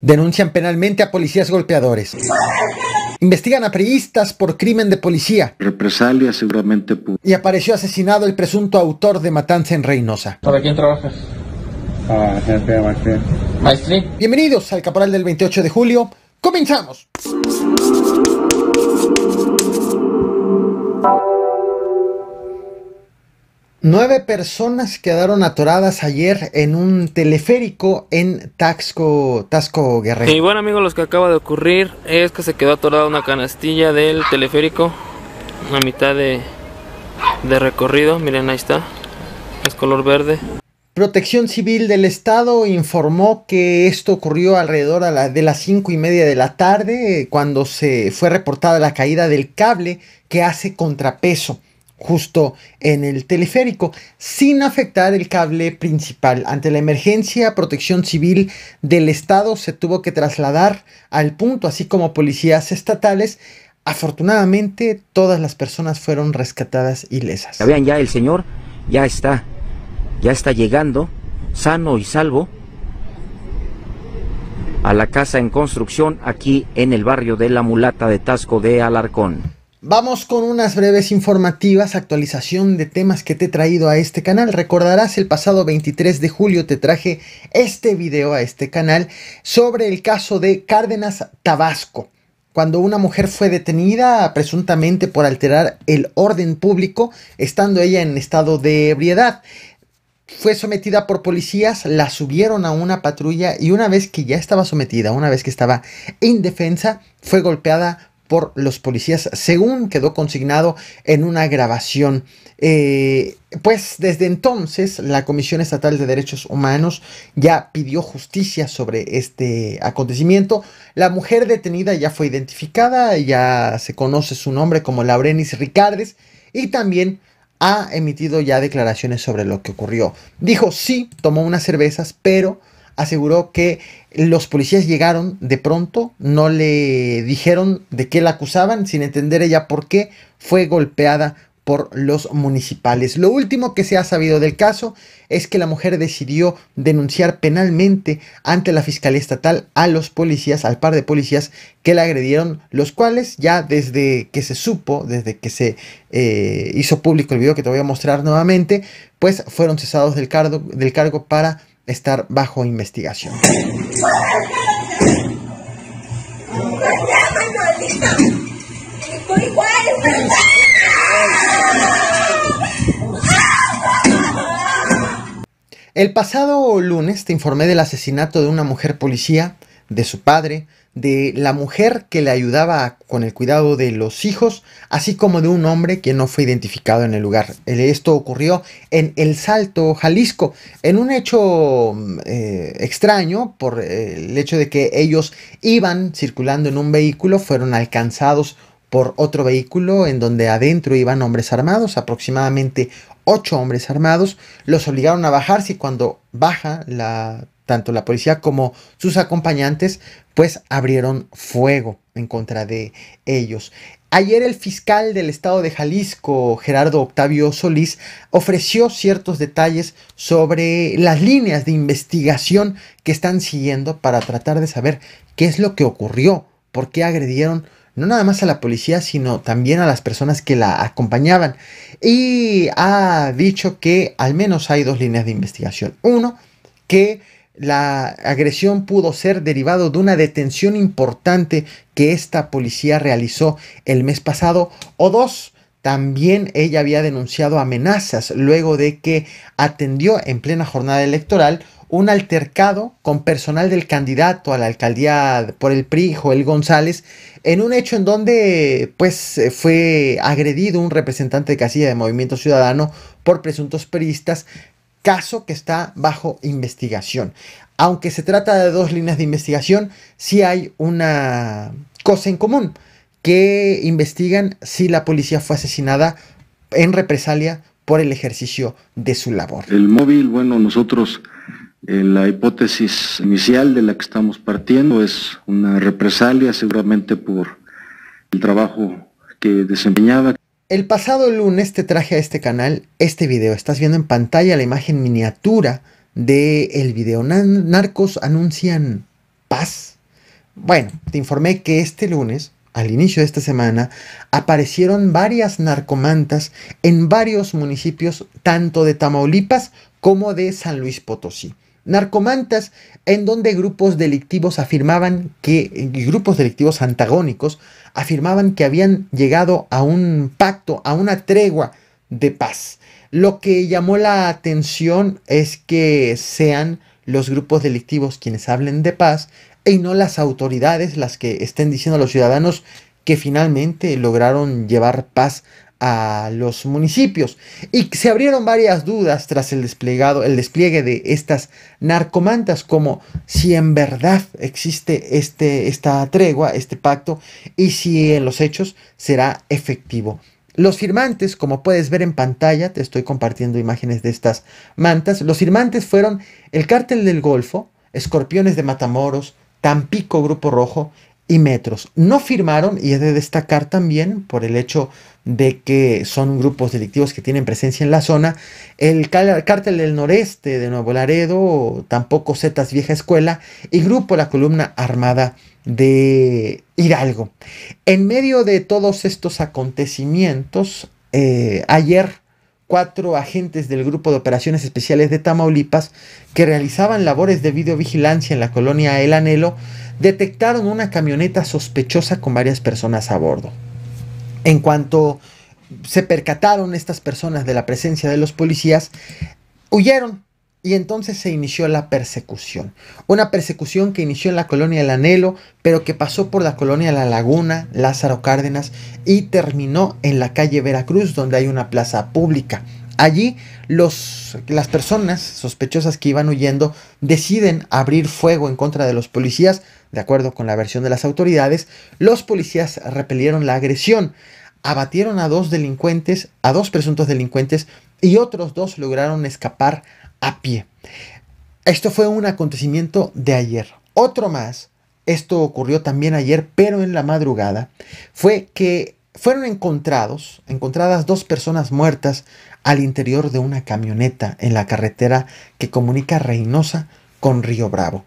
Denuncian penalmente a policías golpeadores. Investigan a priistas por crimen de policía. Represalia seguramente. Y apareció asesinado el presunto autor de matanza en Reynosa. ¿Para quién trabajas? Ah, maestría. Maestri. Bienvenidos al Caporal del 28 de Julio. ¡Comenzamos! Nueve personas quedaron atoradas ayer en un teleférico en Taxco, Taxco Guerrero. Y bueno, amigos, lo que acaba de ocurrir es que se quedó atorada una canastilla del teleférico a mitad de, recorrido. Miren, ahí está. Es color verde. Protección Civil del Estado informó que esto ocurrió alrededor de las 5 y media de la tarde, eh, cuando se fue reportada la caída del cable que hace contrapeso justo en el teleférico, sin afectar el cable principal. Ante la emergencia, protección civil del Estado se tuvo que trasladar al punto, así como policías estatales. Afortunadamente, todas las personas fueron rescatadas ilesas. Ya vean, ya el señor ya está, ya está llegando, sano y salvo, a la casa en construcción aquí en el barrio de La Mulata de Tasco de Alarcón. Vamos con unas breves informativas, actualización de temas que te he traído a este canal. Recordarás el pasado 23 de julio te traje este video a este canal sobre el caso de Cárdenas Tabasco. Cuando una mujer fue detenida presuntamente por alterar el orden público, estando ella en estado de ebriedad. Fue sometida por policías, la subieron a una patrulla y una vez que ya estaba sometida, una vez que estaba indefensa, fue golpeada por los policías, según quedó consignado en una grabación. Eh, pues desde entonces la Comisión Estatal de Derechos Humanos ya pidió justicia sobre este acontecimiento. La mujer detenida ya fue identificada, ya se conoce su nombre como Laurenis Ricardes y también ha emitido ya declaraciones sobre lo que ocurrió. Dijo sí, tomó unas cervezas, pero aseguró que los policías llegaron de pronto, no le dijeron de qué la acusaban, sin entender ella por qué fue golpeada por los municipales. Lo último que se ha sabido del caso es que la mujer decidió denunciar penalmente ante la Fiscalía Estatal a los policías, al par de policías que la agredieron, los cuales ya desde que se supo, desde que se eh, hizo público el video que te voy a mostrar nuevamente, pues fueron cesados del cargo, del cargo para estar bajo investigación. El pasado lunes te informé del asesinato de una mujer policía, de su padre, de la mujer que le ayudaba con el cuidado de los hijos, así como de un hombre que no fue identificado en el lugar. Eh, esto ocurrió en El Salto, Jalisco, en un hecho mm, eh, extraño por eh, el hecho de que ellos iban circulando en un vehículo, fueron alcanzados por otro vehículo en donde adentro iban hombres armados, aproximadamente ocho hombres armados, los obligaron a bajarse y cuando baja la tanto la policía como sus acompañantes, pues abrieron fuego en contra de ellos. Ayer el fiscal del estado de Jalisco, Gerardo Octavio Solís, ofreció ciertos detalles sobre las líneas de investigación que están siguiendo para tratar de saber qué es lo que ocurrió, por qué agredieron no nada más a la policía, sino también a las personas que la acompañaban. Y ha dicho que al menos hay dos líneas de investigación. Uno, que la agresión pudo ser derivado de una detención importante que esta policía realizó el mes pasado o dos. También ella había denunciado amenazas luego de que atendió en plena jornada electoral un altercado con personal del candidato a la alcaldía por el PRI, Joel González, en un hecho en donde pues fue agredido un representante de casilla de Movimiento Ciudadano por presuntos peristas caso que está bajo investigación. Aunque se trata de dos líneas de investigación, sí hay una cosa en común, que investigan si la policía fue asesinada en represalia por el ejercicio de su labor. El móvil, bueno, nosotros eh, la hipótesis inicial de la que estamos partiendo es una represalia seguramente por el trabajo que desempeñaba. El pasado lunes te traje a este canal este video. Estás viendo en pantalla la imagen miniatura del el video. Narcos anuncian paz. Bueno, te informé que este lunes, al inicio de esta semana, aparecieron varias narcomantas en varios municipios, tanto de Tamaulipas como de San Luis Potosí narcomantas, en donde grupos delictivos afirmaban que, eh, grupos delictivos antagónicos, afirmaban que habían llegado a un pacto, a una tregua de paz. Lo que llamó la atención es que sean los grupos delictivos quienes hablen de paz y no las autoridades las que estén diciendo a los ciudadanos que finalmente lograron llevar paz a los municipios. Y se abrieron varias dudas tras el, desplegado, el despliegue de estas narcomantas, como si en verdad existe este, esta tregua, este pacto, y si en los hechos será efectivo. Los firmantes, como puedes ver en pantalla, te estoy compartiendo imágenes de estas mantas, los firmantes fueron el cártel del Golfo, Escorpiones de Matamoros, Tampico Grupo Rojo, y Metros. No firmaron y es de destacar también por el hecho de que son grupos delictivos que tienen presencia en la zona. El cártel del noreste de Nuevo Laredo, tampoco Zetas Vieja Escuela y Grupo La Columna Armada de Hidalgo. En medio de todos estos acontecimientos, eh, ayer cuatro agentes del Grupo de Operaciones Especiales de Tamaulipas que realizaban labores de videovigilancia en la colonia El Anhelo detectaron una camioneta sospechosa con varias personas a bordo. En cuanto se percataron estas personas de la presencia de los policías, huyeron y entonces se inició la persecución. Una persecución que inició en la colonia El Anhelo, pero que pasó por la colonia La Laguna, Lázaro Cárdenas y terminó en la calle Veracruz, donde hay una plaza pública. Allí los, las personas sospechosas que iban huyendo deciden abrir fuego en contra de los policías. De acuerdo con la versión de las autoridades, los policías repelieron la agresión, abatieron a dos delincuentes, a dos presuntos delincuentes, y otros dos lograron escapar a pie. Esto fue un acontecimiento de ayer. Otro más, esto ocurrió también ayer, pero en la madrugada, fue que fueron encontrados, encontradas dos personas muertas al interior de una camioneta en la carretera que comunica Reynosa con Río Bravo.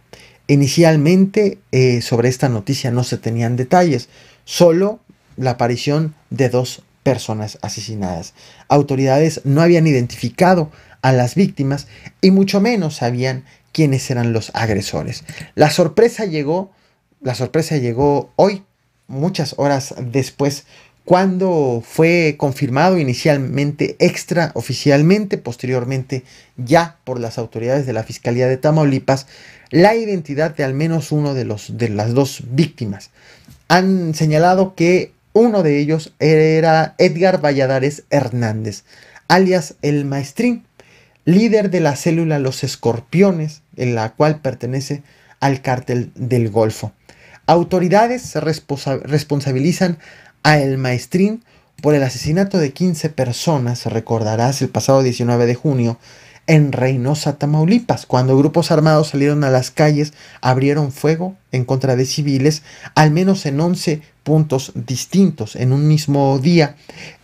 Inicialmente eh, sobre esta noticia no se tenían detalles, solo la aparición de dos personas asesinadas. Autoridades no habían identificado a las víctimas y mucho menos sabían quiénes eran los agresores. La sorpresa llegó, la sorpresa llegó hoy, muchas horas después cuando fue confirmado inicialmente extraoficialmente, posteriormente ya por las autoridades de la Fiscalía de Tamaulipas, la identidad de al menos uno de, los, de las dos víctimas. Han señalado que uno de ellos era Edgar Valladares Hernández, alias el Maestrín, líder de la célula Los Escorpiones, en la cual pertenece al cártel del Golfo. Autoridades responsabilizan a El Maestrín por el asesinato de 15 personas, recordarás, el pasado 19 de junio, en Reynosa, Tamaulipas, cuando grupos armados salieron a las calles, abrieron fuego en contra de civiles, al menos en 11 puntos distintos en un mismo día.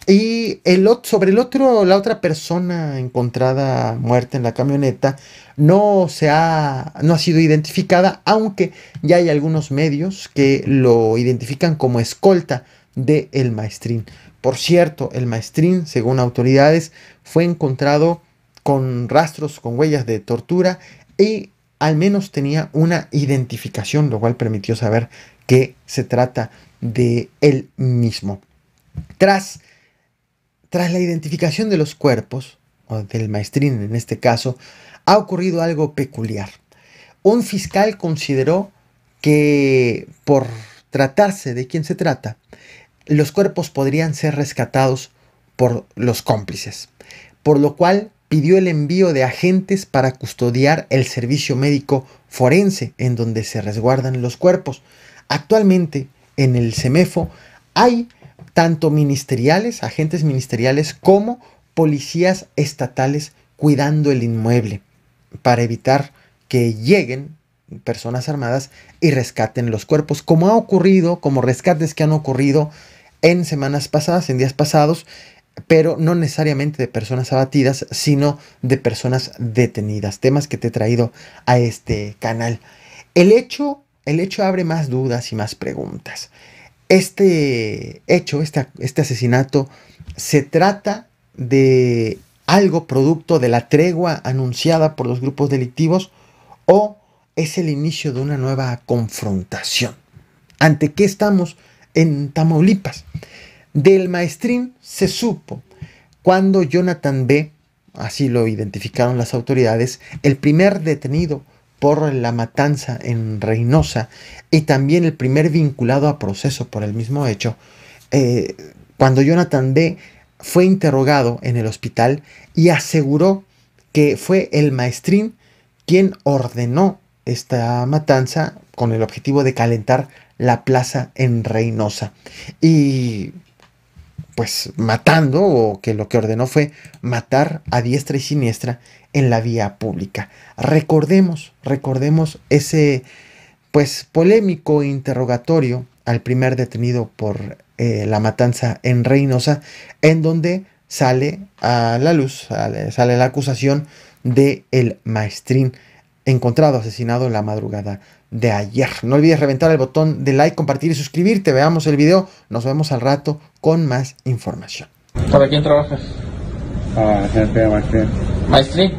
Y el, sobre el otro, la otra persona encontrada muerta en la camioneta no, se ha, no ha sido identificada, aunque ya hay algunos medios que lo identifican como escolta de El Maestrín. Por cierto, El Maestrín, según autoridades, fue encontrado con rastros, con huellas de tortura y al menos tenía una identificación, lo cual permitió saber que se trata de él mismo. Tras, tras la identificación de los cuerpos, o del maestrín en este caso, ha ocurrido algo peculiar. Un fiscal consideró que por tratarse de quien se trata, los cuerpos podrían ser rescatados por los cómplices, por lo cual pidió el envío de agentes para custodiar el servicio médico forense en donde se resguardan los cuerpos. Actualmente en el CEMEFO hay tanto ministeriales, agentes ministeriales, como policías estatales cuidando el inmueble para evitar que lleguen personas armadas y rescaten los cuerpos, como ha ocurrido, como rescates que han ocurrido en semanas pasadas, en días pasados, pero no necesariamente de personas abatidas, sino de personas detenidas, temas que te he traído a este canal. El hecho, el hecho abre más dudas y más preguntas. Este hecho, este, este asesinato, se trata de algo producto de la tregua anunciada por los grupos delictivos o es el inicio de una nueva confrontación. ¿Ante qué estamos? en Tamaulipas. Del maestrín se supo cuando Jonathan B., así lo identificaron las autoridades, el primer detenido por la matanza en Reynosa y también el primer vinculado a proceso por el mismo hecho, eh, cuando Jonathan B. fue interrogado en el hospital y aseguró que fue el maestrín quien ordenó esta matanza con el objetivo de calentar la plaza en Reynosa. Y pues matando, o que lo que ordenó fue matar a diestra y siniestra en la vía pública. Recordemos, recordemos ese pues polémico interrogatorio al primer detenido por eh, la matanza en Reynosa, en donde sale a la luz, sale, sale la acusación de el maestrín encontrado asesinado en la madrugada de ayer. No olvides reventar el botón de like, compartir y suscribirte. Veamos el video. Nos vemos al rato con más información. ¿Para quién trabajas? Para ah, gente maestri. Maestri.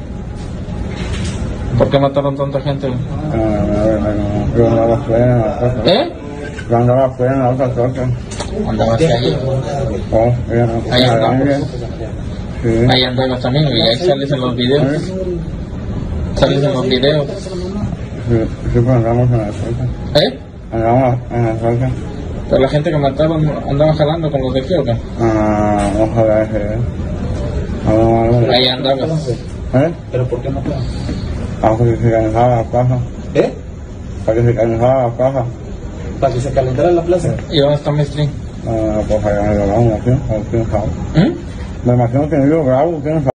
¿Por qué mataron tanta gente? yo andaba otra. ¿Eh? Yo andaba afuera en la otra ¿Andaba hacia Oh, no. Ahí ah, andamos. Sí. Ahí andamos también y ahí sales en los videos. ¿Eh? Sales en los videos. Sí, pues andamos en la suelta. ¿Eh? Andamos en la suelta. ¿Pero la gente que mataba andaba jalando con los de aquí o qué? Ah, ojalá ese. ¿eh? Ahí andaba. ¿Eh? ¿Pero por qué mataban? Ah, porque se calentaba la plaza. ¿Eh? Para que se calentara la plaza. ¿Para que se calentara la plaza? ¿Y dónde está mi string? Ah, pues allá en el vamos, aquí, aquí en el grabo. ¿Eh? ¿Mm? Me imagino que no yo grabo, ¿quién sabe?